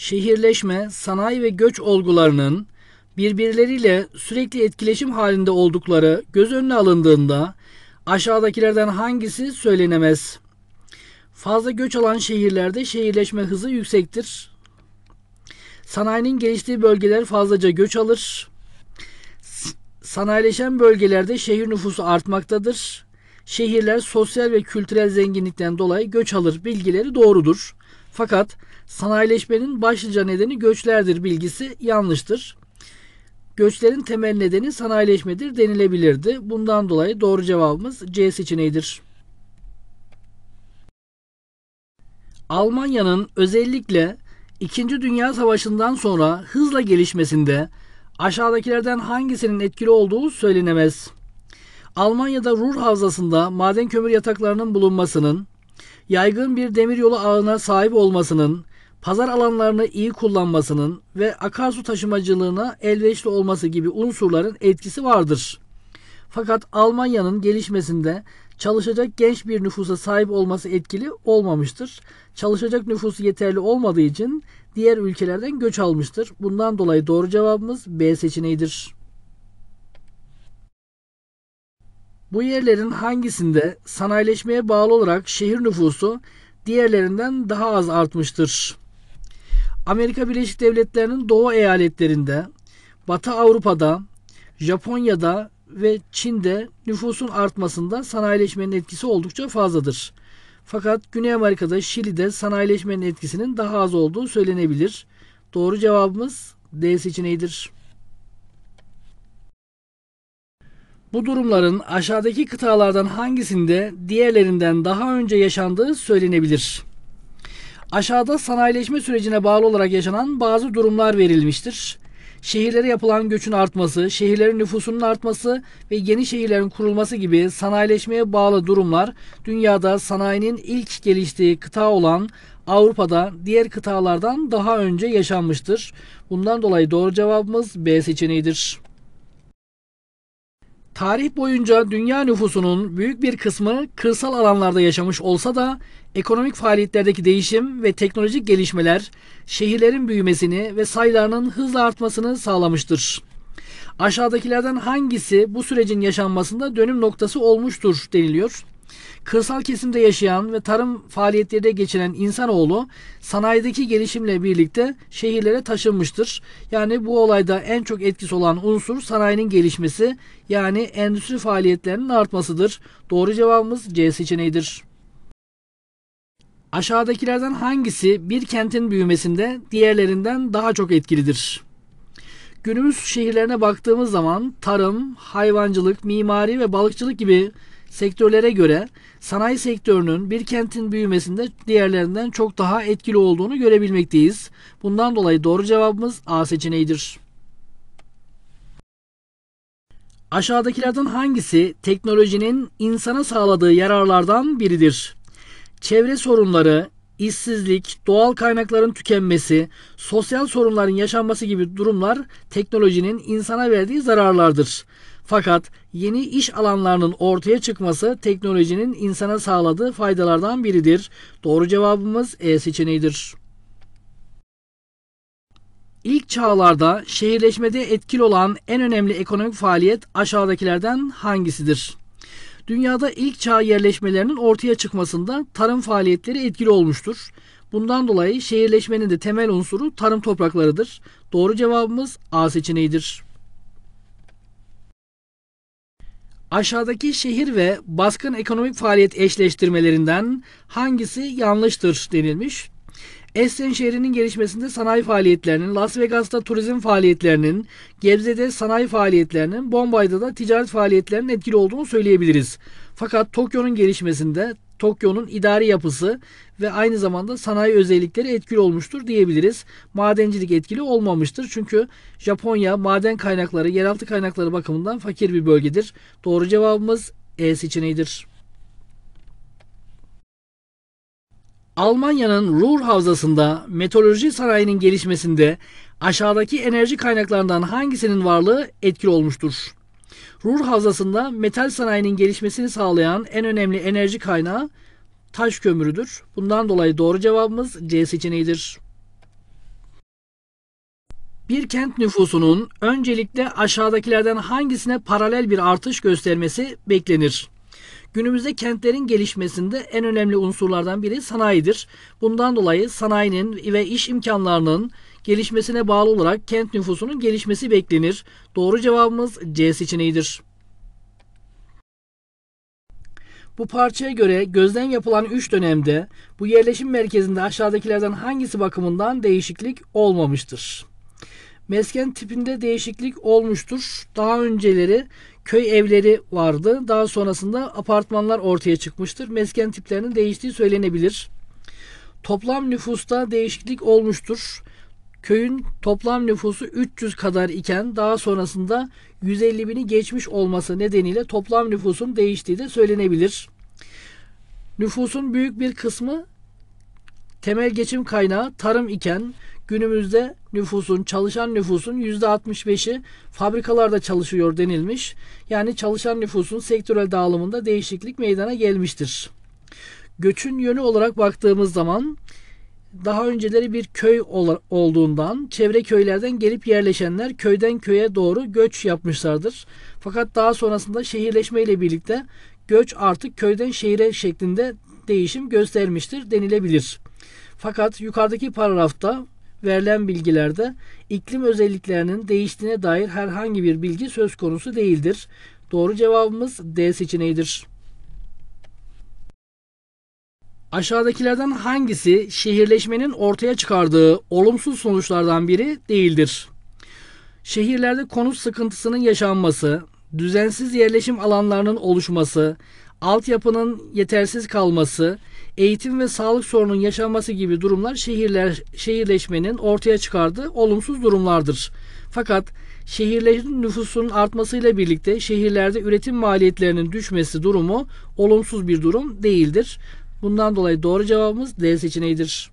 şehirleşme, sanayi ve göç olgularının birbirleriyle sürekli etkileşim halinde oldukları göz önüne alındığında aşağıdakilerden hangisi söylenemez? Fazla göç alan şehirlerde şehirleşme hızı yüksektir. Sanayinin geliştiği bölgeler fazlaca göç alır. Sanayileşen bölgelerde şehir nüfusu artmaktadır şehirler sosyal ve kültürel zenginlikten dolayı göç alır bilgileri doğrudur. Fakat sanayileşmenin başlıca nedeni göçlerdir bilgisi yanlıştır. Göçlerin temel nedeni sanayileşmedir denilebilirdi. Bundan dolayı doğru cevabımız C seçeneğidir. Almanya'nın özellikle 2. Dünya Savaşı'ndan sonra hızla gelişmesinde aşağıdakilerden hangisinin etkili olduğu söylenemez. Almanya'da Ruhr Havzası'nda maden kömür yataklarının bulunmasının, yaygın bir demiryolu ağına sahip olmasının, pazar alanlarını iyi kullanmasının ve akarsu taşımacılığına elverişli olması gibi unsurların etkisi vardır. Fakat Almanya'nın gelişmesinde çalışacak genç bir nüfusa sahip olması etkili olmamıştır. Çalışacak nüfusu yeterli olmadığı için diğer ülkelerden göç almıştır. Bundan dolayı doğru cevabımız B seçeneğidir. Bu yerlerin hangisinde sanayileşmeye bağlı olarak şehir nüfusu diğerlerinden daha az artmıştır? Amerika Birleşik Devletleri'nin doğu eyaletlerinde, Batı Avrupa'da, Japonya'da ve Çin'de nüfusun artmasında sanayileşmenin etkisi oldukça fazladır. Fakat Güney Amerika'da Şili'de sanayileşmenin etkisinin daha az olduğu söylenebilir. Doğru cevabımız D seçeneğidir. Bu durumların aşağıdaki kıtalardan hangisinde diğerlerinden daha önce yaşandığı söylenebilir. Aşağıda sanayileşme sürecine bağlı olarak yaşanan bazı durumlar verilmiştir. Şehirlere yapılan göçün artması, şehirlerin nüfusunun artması ve yeni şehirlerin kurulması gibi sanayileşmeye bağlı durumlar dünyada sanayinin ilk geliştiği kıta olan Avrupa'da diğer kıtalardan daha önce yaşanmıştır. Bundan dolayı doğru cevabımız B seçeneğidir. Tarih boyunca dünya nüfusunun büyük bir kısmı kırsal alanlarda yaşamış olsa da ekonomik faaliyetlerdeki değişim ve teknolojik gelişmeler şehirlerin büyümesini ve sayılarının hızla artmasını sağlamıştır. Aşağıdakilerden hangisi bu sürecin yaşanmasında dönüm noktası olmuştur deniliyor? Kırsal kesimde yaşayan ve tarım faaliyetlerine geçiren insanoğlu sanayideki gelişimle birlikte şehirlere taşınmıştır. Yani bu olayda en çok etkisi olan unsur sanayinin gelişmesi yani endüstri faaliyetlerinin artmasıdır. Doğru cevabımız C seçeneğidir. Aşağıdakilerden hangisi bir kentin büyümesinde diğerlerinden daha çok etkilidir? Günümüz şehirlerine baktığımız zaman tarım, hayvancılık, mimari ve balıkçılık gibi sektörlere göre sanayi sektörünün bir kentin büyümesinde diğerlerinden çok daha etkili olduğunu görebilmekteyiz. Bundan dolayı doğru cevabımız A seçeneğidir. Aşağıdakilerden hangisi teknolojinin insana sağladığı yararlardan biridir? Çevre sorunları, işsizlik, doğal kaynakların tükenmesi, sosyal sorunların yaşanması gibi durumlar teknolojinin insana verdiği zararlardır. Fakat yeni iş alanlarının ortaya çıkması teknolojinin insana sağladığı faydalardan biridir. Doğru cevabımız E seçeneğidir. İlk çağlarda şehirleşmede etkili olan en önemli ekonomik faaliyet aşağıdakilerden hangisidir? Dünyada ilk çağ yerleşmelerinin ortaya çıkmasında tarım faaliyetleri etkili olmuştur. Bundan dolayı şehirleşmenin de temel unsuru tarım topraklarıdır. Doğru cevabımız A seçeneğidir. Aşağıdaki şehir ve baskın ekonomik faaliyet eşleştirmelerinden hangisi yanlıştır denilmiş. Essen şehrinin gelişmesinde sanayi faaliyetlerinin, Las Vegas'ta turizm faaliyetlerinin, Gebze'de sanayi faaliyetlerinin, Bombay'da da ticaret faaliyetlerinin etkili olduğunu söyleyebiliriz. Fakat Tokyo'nun gelişmesinde Tokyo'nun idari yapısı ve aynı zamanda sanayi özellikleri etkili olmuştur diyebiliriz. Madencilik etkili olmamıştır. Çünkü Japonya maden kaynakları, yeraltı kaynakları bakımından fakir bir bölgedir. Doğru cevabımız E seçeneğidir. Almanya'nın Ruhr Havzası'nda meteoroloji sanayinin gelişmesinde aşağıdaki enerji kaynaklarından hangisinin varlığı etkili olmuştur? Rur Havzası'nda metal sanayinin gelişmesini sağlayan en önemli enerji kaynağı taş kömürüdür. Bundan dolayı doğru cevabımız C seçeneğidir. Bir kent nüfusunun öncelikle aşağıdakilerden hangisine paralel bir artış göstermesi beklenir? Günümüzde kentlerin gelişmesinde en önemli unsurlardan biri sanayidir. Bundan dolayı sanayinin ve iş imkanlarının gelişmesine bağlı olarak kent nüfusunun gelişmesi beklenir. Doğru cevabımız C seçeneğidir. Bu parçaya göre gözlem yapılan 3 dönemde bu yerleşim merkezinde aşağıdakilerden hangisi bakımından değişiklik olmamıştır? Mesken tipinde değişiklik olmuştur. Daha önceleri köy evleri vardı. Daha sonrasında apartmanlar ortaya çıkmıştır. Mesken tiplerinin değiştiği söylenebilir. Toplam nüfusta değişiklik olmuştur. Köyün toplam nüfusu 300 kadar iken daha sonrasında 150 bini geçmiş olması nedeniyle toplam nüfusun değiştiği de söylenebilir. Nüfusun büyük bir kısmı temel geçim kaynağı tarım iken günümüzde nüfusun, çalışan nüfusun %65'i fabrikalarda çalışıyor denilmiş. Yani çalışan nüfusun sektörel dağılımında değişiklik meydana gelmiştir. Göçün yönü olarak baktığımız zaman daha önceleri bir köy olduğundan çevre köylerden gelip yerleşenler köyden köye doğru göç yapmışlardır. Fakat daha sonrasında şehirleşme ile birlikte göç artık köyden şehire şeklinde değişim göstermiştir denilebilir. Fakat yukarıdaki paragrafta verilen bilgilerde iklim özelliklerinin değiştiğine dair herhangi bir bilgi söz konusu değildir. Doğru cevabımız D seçeneğidir. Aşağıdakilerden hangisi şehirleşmenin ortaya çıkardığı olumsuz sonuçlardan biri değildir? Şehirlerde konut sıkıntısının yaşanması, düzensiz yerleşim alanlarının oluşması, altyapının yetersiz kalması, eğitim ve sağlık sorunun yaşanması gibi durumlar şehirler şehirleşmenin ortaya çıkardığı olumsuz durumlardır. Fakat şehirlerin nüfusunun artmasıyla birlikte şehirlerde üretim maliyetlerinin düşmesi durumu olumsuz bir durum değildir. Bundan dolayı doğru cevabımız D seçeneğidir.